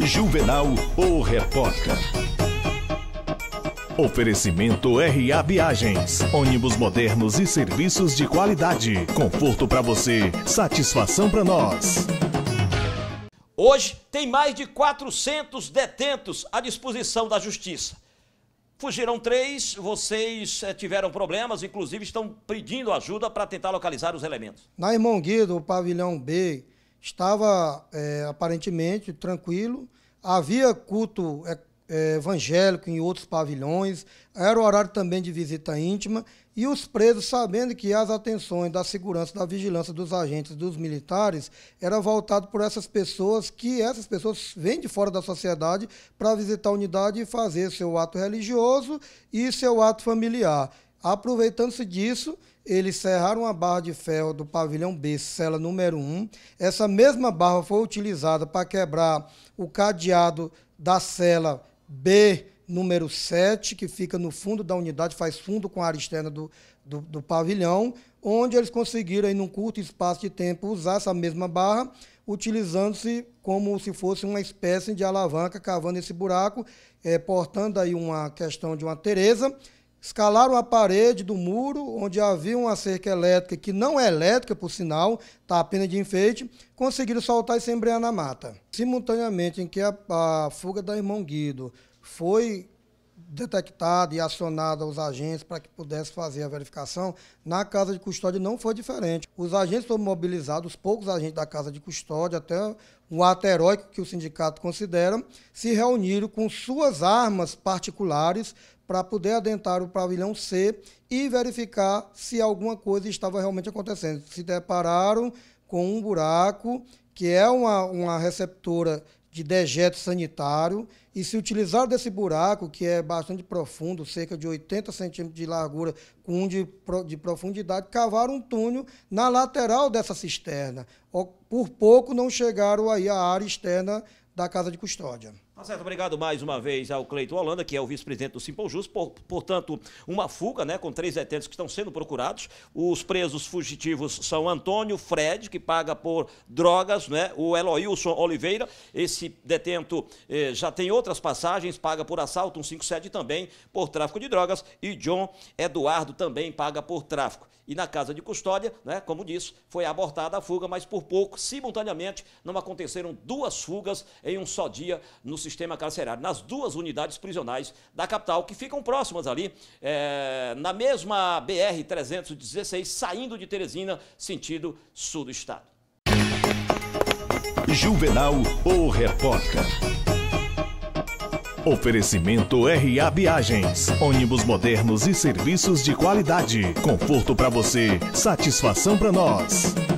Juvenal, o repórter. Oferecimento RA Viagens. Ônibus modernos e serviços de qualidade. Conforto para você, satisfação para nós. Hoje tem mais de 400 detentos à disposição da justiça. Fugiram três, vocês eh, tiveram problemas, inclusive estão pedindo ajuda para tentar localizar os elementos. Na Irmão Guido, o pavilhão B, estava é, aparentemente tranquilo. Havia culto é, é evangélico em outros pavilhões, era o horário também de visita íntima, e os presos, sabendo que as atenções da segurança, da vigilância dos agentes, dos militares, era voltado por essas pessoas, que essas pessoas vêm de fora da sociedade para visitar a unidade e fazer seu ato religioso e seu ato familiar. Aproveitando-se disso, eles serraram a barra de ferro do pavilhão B, cela número 1. Essa mesma barra foi utilizada para quebrar o cadeado da cela B número 7, que fica no fundo da unidade, faz fundo com a área externa do, do, do pavilhão, onde eles conseguiram, em um curto espaço de tempo, usar essa mesma barra, utilizando-se como se fosse uma espécie de alavanca, cavando esse buraco, é, portando aí uma questão de uma Tereza, escalaram a parede do muro, onde havia uma cerca elétrica, que não é elétrica, por sinal, está apenas de enfeite, conseguiram soltar e sembrar na mata. Simultaneamente em que a, a fuga da Irmão Guido foi detectado e acionado os agentes para que pudesse fazer a verificação, na casa de custódia não foi diferente. Os agentes foram mobilizados, os poucos agentes da casa de custódia, até um ato heróico que o sindicato considera, se reuniram com suas armas particulares para poder adentrar o pavilhão C e verificar se alguma coisa estava realmente acontecendo. Se depararam com um buraco que é uma, uma receptora de dejeto sanitário e se utilizar desse buraco, que é bastante profundo, cerca de 80 centímetros de largura, com um de, de profundidade, cavar um túnel na lateral dessa cisterna. Por pouco não chegaram aí à área externa da casa de custódia. Tá certo, obrigado mais uma vez ao Cleito Holanda, que é o vice-presidente do Simpão Justo. Por, portanto, uma fuga, né, com três detentos que estão sendo procurados. Os presos fugitivos são Antônio Fred, que paga por drogas, né, o Eloilson Oliveira, esse detento eh, já tem outras passagens, paga por assalto, 157 também por tráfico de drogas, e John Eduardo também paga por tráfico e na casa de custódia, né, como disse, foi abortada a fuga, mas por pouco, simultaneamente, não aconteceram duas fugas em um só dia no sistema carcerário, nas duas unidades prisionais da capital, que ficam próximas ali, é, na mesma BR-316, saindo de Teresina, sentido sul do estado. Juvenal, o repórter. Oferecimento RA Viagens. Ônibus modernos e serviços de qualidade. Conforto para você, satisfação para nós.